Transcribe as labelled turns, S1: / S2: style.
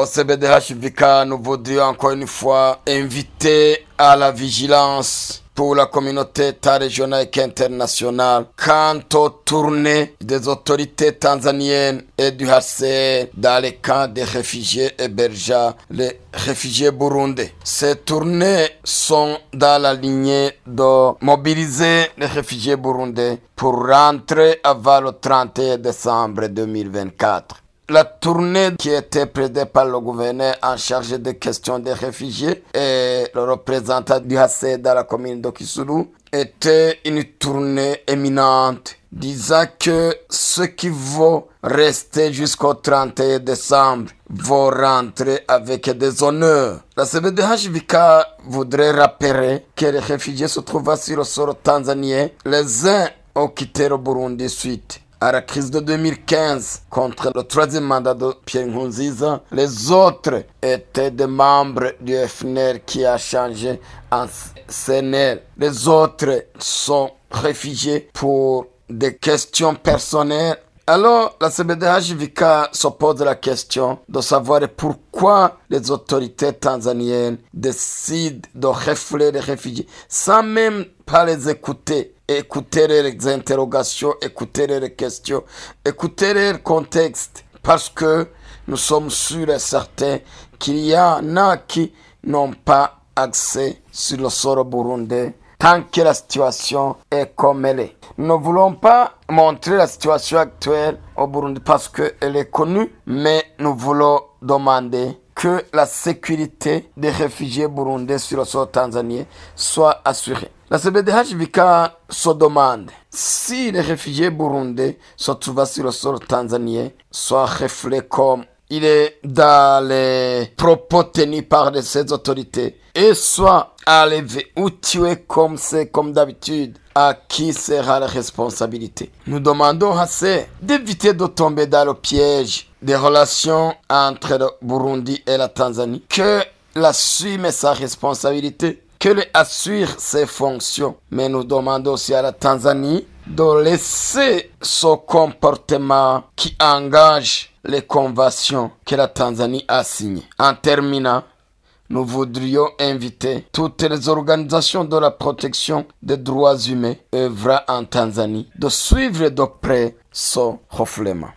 S1: OCBDH Vika, nous voudrions encore une fois inviter à la vigilance pour la communauté tant régionale internationale quant aux tournées des autorités tanzaniennes et du HCR dans les camps des réfugiés hébergés, les réfugiés burundais. Ces tournées sont dans la lignée de mobiliser les réfugiés burundais pour rentrer avant le 31 décembre 2024. La tournée qui était présidée par le gouverneur en charge des questions des réfugiés et le représentant du HAC dans la commune d'Okisulu était une tournée éminente disant que ce qui vaut rester jusqu'au 31 décembre vont rentrer avec des honneurs. La CBDHVK voudrait rappeler que les réfugiés se trouvent sur le sol tanzanien. Les uns ont quitté le Burundi suite à la crise de 2015 contre le troisième mandat de Pierre les autres étaient des membres du FNR qui a changé en CNR. Les autres sont réfugiés pour des questions personnelles alors, la CBDH se pose la question de savoir pourquoi les autorités tanzaniennes décident de refouler les réfugiés sans même pas les écouter. Écouter les interrogations, écouter les questions, écouter le contexte. Parce que nous sommes sûrs et certains qu'il y en a qui n'ont pas accès sur le sort burundais tant que la situation est comme elle est. Nous ne voulons pas montrer la situation actuelle au Burundi parce qu'elle est connue, mais nous voulons demander que la sécurité des réfugiés burundais sur le sol tanzanien soit assurée. La CBDH se demande si les réfugiés burundais se trouvent sur le sol tanzanien, soit reflets comme il est dans les propos tenus par ces autorités. Et soit enlevé ou tué comme c'est comme d'habitude, à qui sera la responsabilité Nous demandons à ces d'éviter de tomber dans le piège des relations entre le Burundi et la Tanzanie, que l'assume sa responsabilité, que l'assure ses fonctions. Mais nous demandons aussi à la Tanzanie de laisser son comportement qui engage les conventions que la Tanzanie a signées. En terminant, nous voudrions inviter toutes les organisations de la protection des droits humains œuvrant en Tanzanie de suivre de près son reflément.